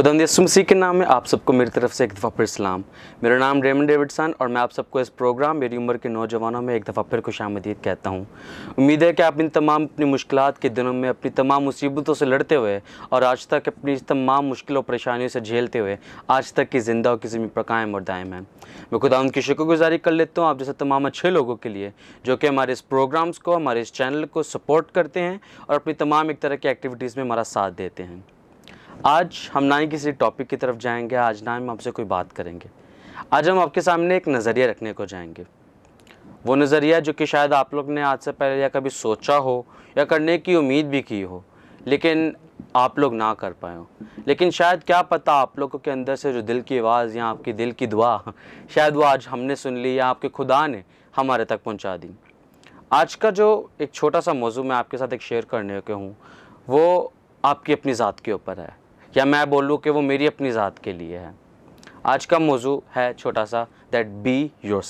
खुदा यसु मसीह के नाम में आप सबको मेरी तरफ से एक दफ़ा फिर सलाम मेरा नाम रेमन डेविडसन और मैं आप सबको इस प्रोग्राम मेरी उम्र के नौजवानों में एक दफ़ा फिर खुश आमदीद कहता हूँ उम्मीद है कि आप इन तमाम अपनी मुश्किल के दिनों में अपनी तमाम मुसीबतों से लड़ते हुए और आज तक अपनी तमाम मुश्किलों परेशानियों से झेलते हुए आज तक की ज़िंदा और किसी पर कायम और दायम है मैं खुदा उनकी शुक्रगुजारी कर लेता हूँ आप जैसे तमाम अच्छे लोगों के लिए जो कि हमारे इस प्रोग्राम्स को हमारे इस चैनल को सपोर्ट करते हैं और अपनी तमाम एक तरह की एक्टिविटीज़ में हमारा साथ देते हैं आज हम ना ही किसी टॉपिक की तरफ जाएंगे आज ना हम आपसे कोई बात करेंगे आज हम आपके सामने एक नज़रिया रखने को जाएंगे वो नज़रिया जो कि शायद आप लोग ने आज से पहले या कभी सोचा हो या करने की उम्मीद भी की हो लेकिन आप लोग ना कर पाए हो लेकिन शायद क्या पता आप लोगों के अंदर से जो दिल की आवाज़ या आपकी दिल की दुआ शायद वो आज हमने सुन ली या आपके खुदा ने हमारे तक पहुंचा दी आज का जो एक छोटा सा मौजू मैं आपके साथ एक शेयर करने के हूँ वो आपकी अपनी ज़ात के ऊपर है या मैं बोलूँ कि वो मेरी अपनी ज़ात के लिए है आज का मौजू है छोटा सा दैट बी योर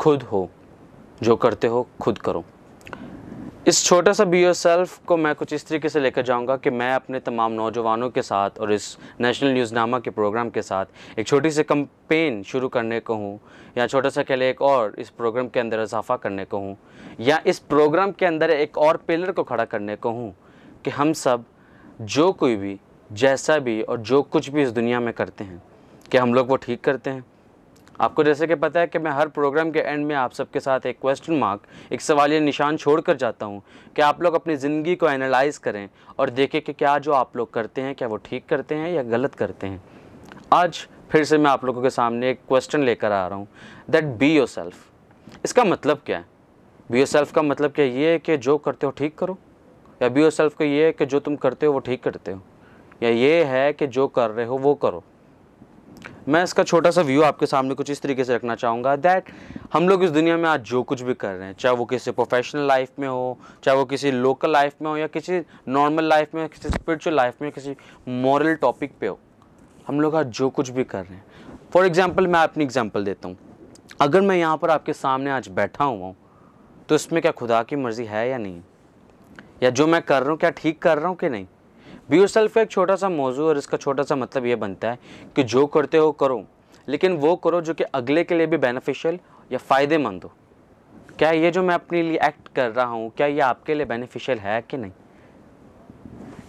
खुद हो जो करते हो खुद करो इस छोटा सा बी योर को मैं कुछ इस तरीके से लेकर जाऊंगा कि मैं अपने तमाम नौजवानों के साथ और इस नेशनल न्यूज़नामा के प्रोग्राम के साथ एक छोटी सी कम्पेन शुरू करने को हूँ या छोटा सा कहले एक और इस प्रोग्राम के अंदर इजाफा करने को हूँ या इस प्रोग्राम के अंदर एक और पिलर को खड़ा करने को हूँ कि हम सब जो कोई भी जैसा भी और जो कुछ भी इस दुनिया में करते हैं क्या हम लोग वो ठीक करते हैं आपको जैसे कि पता है कि मैं हर प्रोग्राम के एंड में आप सबके साथ एक क्वेश्चन मार्क एक सवाल या निशान छोड़ कर जाता हूँ कि आप लोग अपनी ज़िंदगी को एनालाइज़ करें और देखें कि क्या जो आप लोग करते हैं क्या वो ठीक करते हैं या गलत करते हैं आज फिर से मैं आप लोगों के सामने एक क्वेश्चन लेकर आ रहा हूँ दैट बी योर सेल्फ इसका मतलब क्या है बी योर सेल्फ का मतलब क्या ये है कि जो करते हो ठीक करो या बी योर सेल्फ का ये है कि जो तुम करते हो वो ठीक करते हो या ये है कि जो कर रहे हो वो करो मैं इसका छोटा सा व्यू आपके सामने कुछ इस तरीके से रखना चाहूँगा दैट हम लोग इस दुनिया में आज जो कुछ भी कर रहे हैं चाहे वो किसी प्रोफेशनल लाइफ में हो चाहे वो किसी लोकल लाइफ में हो या किसी नॉर्मल लाइफ में किसी स्पिरिचुअल लाइफ में किसी मॉरल टॉपिक पे हो हम लोग आज जो कुछ भी कर रहे हैं फॉर एग्ज़ाम्पल मैं अपनी एग्ज़ाम्पल देता हूँ अगर मैं यहाँ पर आपके सामने आज बैठा हुआ हूँ तो इसमें क्या खुदा की मर्ज़ी है या नहीं या जो मैं कर रहा हूँ क्या ठीक कर रहा हूँ कि नहीं बी योर सेल्फ का एक छोटा सा मौजू और इसका छोटा सा मतलब ये बनता है कि जो करते हो करो लेकिन वो करो जो कि अगले के लिए भी बेनिफिशियल या फ़ायदेमंद हो क्या ये जो मैं अपने लिए एक्ट कर रहा हूँ क्या ये आपके लिए बेनिफिशियल है कि नहीं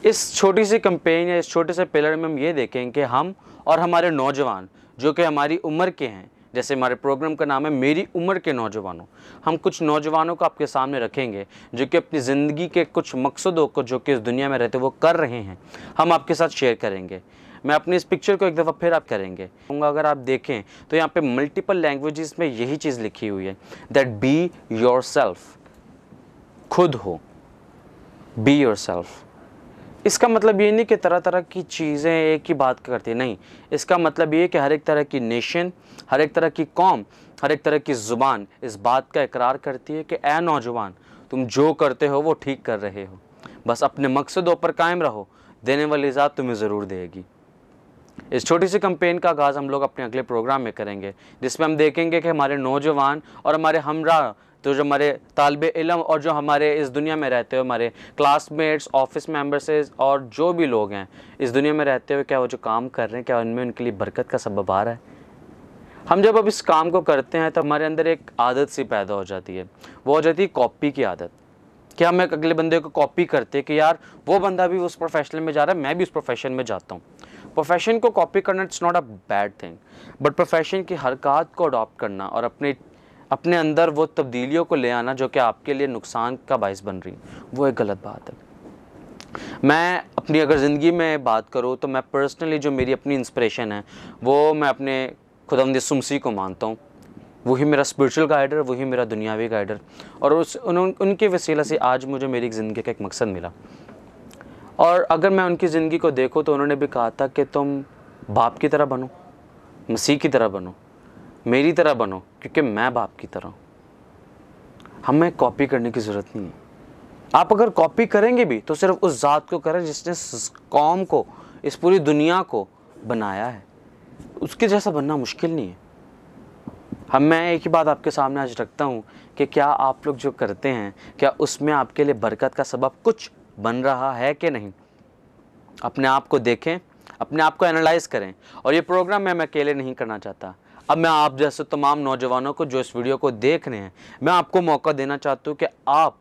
इस छोटी सी कंपेन या इस छोटे से पिलर में हम ये देखें कि हम और हमारे नौजवान जो कि हमारी उम्र के हैं जैसे हमारे प्रोग्राम का नाम है मेरी उम्र के नौजवानों हम कुछ नौजवानों को आपके सामने रखेंगे जो कि अपनी ज़िंदगी के कुछ मकसदों को जो कि इस दुनिया में रहते वो कर रहे हैं हम आपके साथ शेयर करेंगे मैं अपने इस पिक्चर को एक दफ़ा फिर आप करेंगे कहूँगा अगर आप देखें तो यहाँ पे मल्टीपल लैंग्वेजेस में यही चीज़ लिखी हुई है दैट बी योर खुद हो बी योर सेल्फ़ इसका मतलब ये नहीं कि तरह तरह की चीज़ें एक ही बात करती नहीं इसका मतलब ये कि हर एक तरह की नेशन हर एक तरह की कौम हर एक तरह की ज़ुबान इस बात का इकरार करती है कि ए नौजवान तुम जो करते हो वो ठीक कर रहे हो बस अपने मकसदों पर कायम रहो देने वाली ज़ात तुम्हें ज़रूर देगी इस छोटी सी कंपेन का आगाज़ हम लोग अपने अगले प्रोग्राम में करेंगे जिसमें हम देखेंगे कि हमारे नौजवान और हमारे हमरा तो जो हमारे तालब इलम और जो हमारे इस दुनिया में रहते हुए हमारे क्लासमेट्स ऑफिस मेम्बर्स और जो भी लोग हैं इस दुनिया में रहते हुए क्या वो जो काम कर रहे हैं क्या उनमें उनके लिए बरकत का सबब आ रहा है हम जब अब इस काम को करते हैं तो हमारे अंदर एक आदत सी पैदा हो जाती है वो हो जाती है कॉपी की आदत कि हम एक अगले बंदे को कॉपी करते हैं कि यार वो बंदा भी उस प्रोफेशन में जा रहा है मैं भी उस प्रोफेशन में जाता हूँ प्रोफेशन को कॉपी करना it's not a bad thing but profession की हरकत को अडॉप्ट करना और अपने अपने अंदर वो तब्दीलियों को ले आना जो कि आपके लिए नुकसान का बायस बन रही वो एक गलत बात है मैं अपनी अगर ज़िंदगी में बात करूँ तो मैं पर्सनली जो मेरी अपनी इंस्परेशन है वो मैं अपने खुदम सुमसी को मानता हूँ वही मेरा स्पिरिचुअल गाइडर वही मेरा दुनियावी गाइडर और उस उन, उनके वसीला से आज मुझे मेरी ज़िंदगी का एक मकसद मिला और अगर मैं उनकी ज़िंदगी को देखूँ तो उन्होंने भी कहा था कि तुम बाप की तरह बनो मसीह की तरह बनो मेरी तरह बनो क्योंकि मैं बाप की तरह हूँ हमें कॉपी करने की ज़रूरत नहीं है आप अगर कॉपी करेंगे भी तो सिर्फ उस ज़ात को करें जिसने कौम को इस पूरी दुनिया को बनाया है उसके जैसा बनना मुश्किल नहीं है हम मैं एक ही बात आपके सामने आज रखता हूँ कि क्या आप लोग जो करते हैं क्या उसमें आपके लिए बरकत का सबब कुछ बन रहा है कि नहीं अपने आप को देखें अपने आप को एनालाइज करें और ये प्रोग्राम मैं अकेले नहीं करना चाहता अब मैं आप जैसे तमाम नौजवानों को जो इस वीडियो को देख रहे हैं मैं आपको मौका देना चाहता हूँ कि आप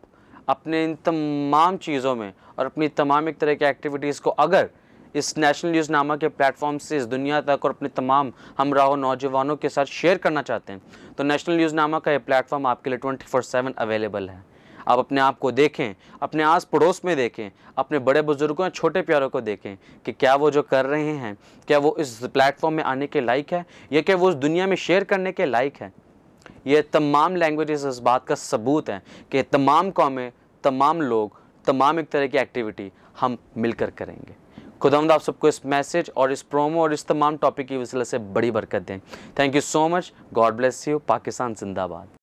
अपने इन तमाम चीज़ों में और अपनी तमाम एक तरह की एक्टिविटीज़ को अगर इस नेशनल न्यूज़ नामा के प्लेटफॉर्म से इस दुनिया तक और अपने तमाम हम नौजवानों के साथ शेयर करना चाहते हैं तो नेशनल न्यूज़ नामा का ये प्लेटफॉर्म आपके लिए ट्वेंटी फोर सेवन अवेलेबल है आप अपने आप को देखें अपने आस पड़ोस में देखें अपने बड़े बुज़ुर्गों या छोटे प्यारों को देखें कि क्या वो जो कर रहे हैं क्या वो इस प्लेटफॉर्म में आने के लायक है या क्या वो उस दुनिया में शेयर करने के लायक है ये तमाम लैंग्वेजेस इस बात का सबूत हैं कि तमाम कौमें तमाम लोग तमाम एक तरह की एक्टिविटी हम मिलकर करेंगे खुदामद आप सबको इस मैसेज और इस प्रोमो और इस तमाम टॉपिक की वसले से बड़ी बरकत दें thank you so much God bless you Pakistan जिंदाबाद